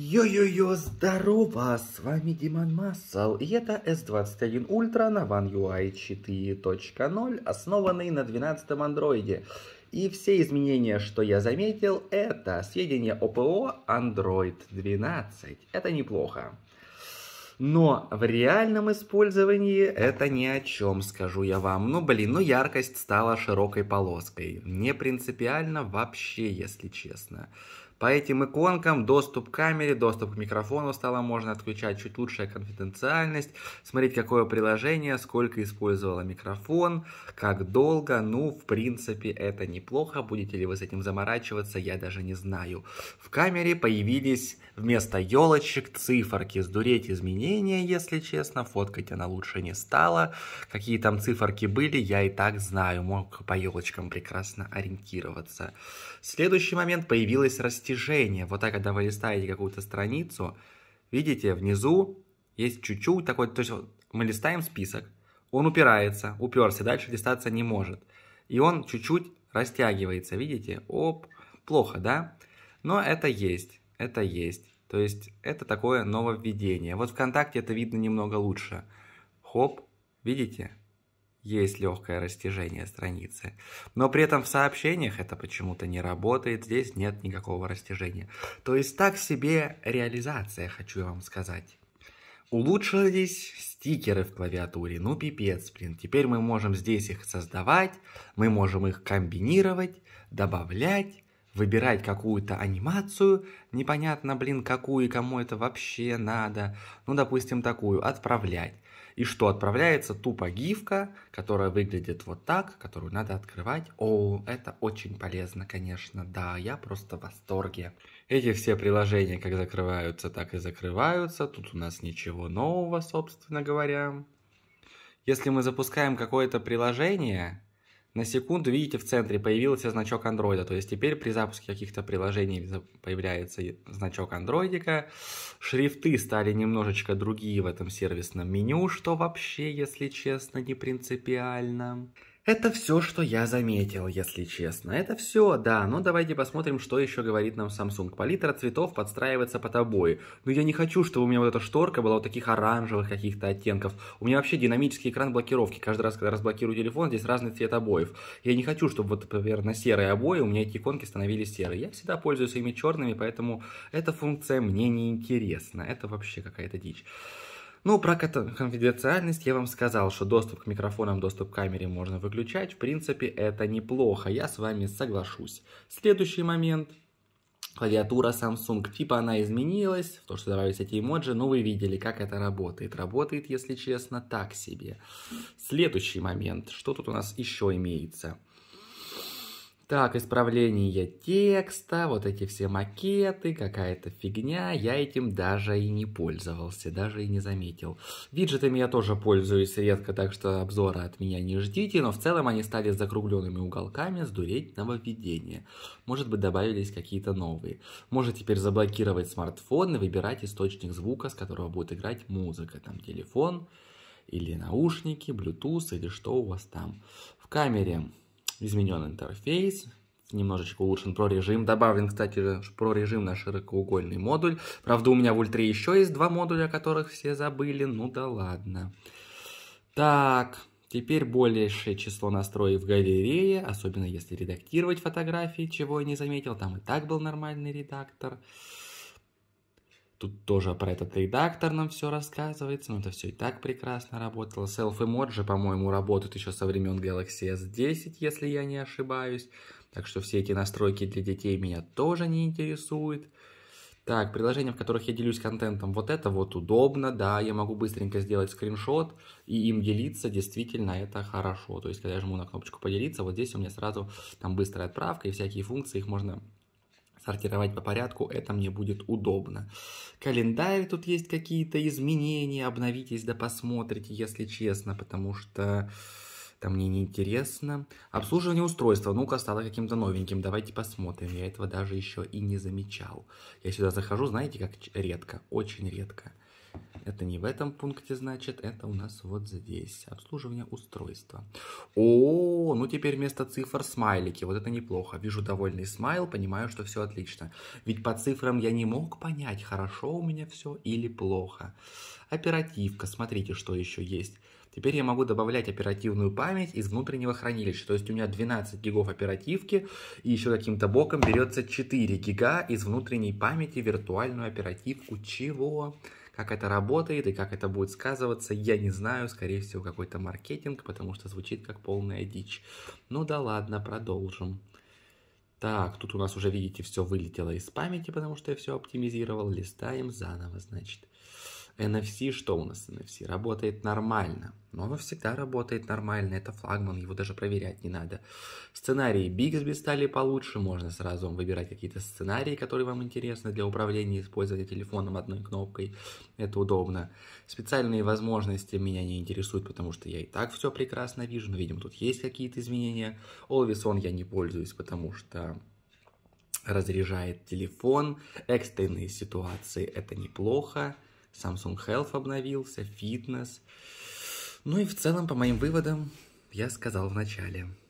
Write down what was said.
Йо-йо-йо, здорово, с вами Димон Массел, и это S21 Ultra на One UI 4.0, основанный на 12 андроиде. И все изменения, что я заметил, это сведения ОПО Android 12. Это неплохо. Но в реальном использовании это ни о чем, скажу я вам. Ну, блин, ну яркость стала широкой полоской. Не принципиально вообще, если честно. По этим иконкам доступ к камере, доступ к микрофону стало можно отключать, чуть лучшая конфиденциальность, смотреть какое приложение, сколько использовало микрофон, как долго, ну в принципе это неплохо, будете ли вы с этим заморачиваться, я даже не знаю. В камере появились вместо елочек циферки, сдуреть изменения, если честно, фоткать она лучше не стала, какие там циферки были, я и так знаю, мог по елочкам прекрасно ориентироваться. Следующий момент появилась растяжка достижения. Вот так, когда вы листаете какую-то страницу, видите, внизу есть чуть-чуть такой, то есть мы листаем список, он упирается, уперся, дальше листаться не может. И он чуть-чуть растягивается, видите? Оп, плохо, да? Но это есть, это есть. То есть это такое нововведение. Вот ВКонтакте это видно немного лучше. Хоп, видите? есть легкое растяжение страницы. Но при этом в сообщениях это почему-то не работает, здесь нет никакого растяжения. То есть так себе реализация, хочу я вам сказать. Улучшились стикеры в клавиатуре, ну пипец, блин. Теперь мы можем здесь их создавать, мы можем их комбинировать, добавлять, выбирать какую-то анимацию, непонятно, блин, какую и кому это вообще надо. Ну, допустим, такую, отправлять. И что? Отправляется тупо гифка, которая выглядит вот так, которую надо открывать. О, это очень полезно, конечно, да, я просто в восторге. Эти все приложения как закрываются, так и закрываются. Тут у нас ничего нового, собственно говоря. Если мы запускаем какое-то приложение, на секунду, видите, в центре появился значок андроида. То есть теперь при запуске каких-то приложений появляется значок андроидика. Шрифты стали немножечко другие в этом сервисном меню, что вообще, если честно, не принципиально. Это все, что я заметил, если честно. Это все, да. Но давайте посмотрим, что еще говорит нам Samsung. Палитра цветов подстраивается под обои. Но я не хочу, чтобы у меня вот эта шторка была вот таких оранжевых каких-то оттенков. У меня вообще динамический экран блокировки. Каждый раз, когда разблокирую телефон, здесь разный цвет обоев. Я не хочу, чтобы вот, например, на серые обои у меня эти иконки становились серые. Я всегда пользуюсь ими черными, поэтому эта функция мне не интересна. Это вообще какая-то дичь. Ну, про конфиденциальность я вам сказал, что доступ к микрофонам, доступ к камере можно выключать. В принципе, это неплохо, я с вами соглашусь. Следующий момент. Клавиатура Samsung, типа она изменилась, то, что добавились эти эмоджи, но ну, вы видели, как это работает. Работает, если честно, так себе. Следующий момент, что тут у нас еще имеется – так, исправление текста, вот эти все макеты, какая-то фигня. Я этим даже и не пользовался, даже и не заметил. Виджетами я тоже пользуюсь редко, так что обзора от меня не ждите, но в целом они стали с закругленными уголками с дуреть нововведения. Может быть, добавились какие-то новые. Может теперь заблокировать смартфон и выбирать источник звука, с которого будет играть музыка. Там телефон или наушники, Bluetooth или что у вас там. В камере Изменен интерфейс, немножечко улучшен про режим. Добавлен, кстати же, про режим на широкоугольный модуль. Правда, у меня в ультре еще есть два модуля, которых все забыли. Ну да ладно. Так, теперь большее число настроек в галерее, особенно если редактировать фотографии, чего я не заметил. Там и так был нормальный Редактор. Тут тоже про этот редактор нам все рассказывается, но это все и так прекрасно работало. Self-Emoji, по-моему, работают еще со времен Galaxy S10, если я не ошибаюсь. Так что все эти настройки для детей меня тоже не интересуют. Так, приложения, в которых я делюсь контентом, вот это вот удобно, да, я могу быстренько сделать скриншот и им делиться, действительно, это хорошо. То есть, когда я жму на кнопочку «Поделиться», вот здесь у меня сразу там быстрая отправка и всякие функции, их можно сортировать по порядку, это мне будет удобно. Календарь тут есть какие-то изменения, обновитесь да посмотрите, если честно, потому что там мне неинтересно. Обслуживание устройства, ну-ка, стало каким-то новеньким, давайте посмотрим, я этого даже еще и не замечал. Я сюда захожу, знаете, как редко, очень редко. Это не в этом пункте, значит, это у нас вот здесь. Обслуживание устройства. О, ну теперь вместо цифр смайлики. Вот это неплохо. Вижу довольный смайл, понимаю, что все отлично. Ведь по цифрам я не мог понять, хорошо у меня все или плохо. Оперативка. Смотрите, что еще есть. Теперь я могу добавлять оперативную память из внутреннего хранилища. То есть у меня 12 гигов оперативки, и еще каким-то боком берется 4 гига из внутренней памяти виртуальную оперативку. Чего? Чего? Как это работает и как это будет сказываться, я не знаю. Скорее всего, какой-то маркетинг, потому что звучит как полная дичь. Ну да ладно, продолжим. Так, тут у нас уже, видите, все вылетело из памяти, потому что я все оптимизировал. Листаем заново, значит. NFC, что у нас NFC? Работает нормально. Но оно всегда работает нормально, это флагман, его даже проверять не надо. Сценарии Bixby стали получше, можно сразу выбирать какие-то сценарии, которые вам интересны для управления, использования телефоном одной кнопкой, это удобно. Специальные возможности меня не интересуют, потому что я и так все прекрасно вижу, но, видимо, тут есть какие-то изменения. Always On я не пользуюсь, потому что разряжает телефон, экстренные ситуации это неплохо, Samsung Health обновился, фитнес. Ну и в целом, по моим выводам, я сказал в начале –